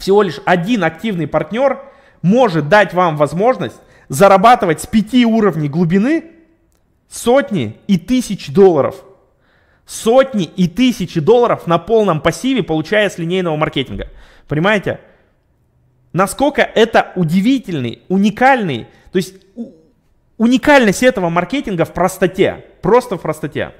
всего лишь один активный партнер может дать вам возможность зарабатывать с 5 уровней глубины сотни и тысячи долларов. Сотни и тысячи долларов на полном пассиве, получая с линейного маркетинга. Понимаете? Насколько это удивительный, уникальный, то есть уникальность этого маркетинга в простоте, просто в простоте.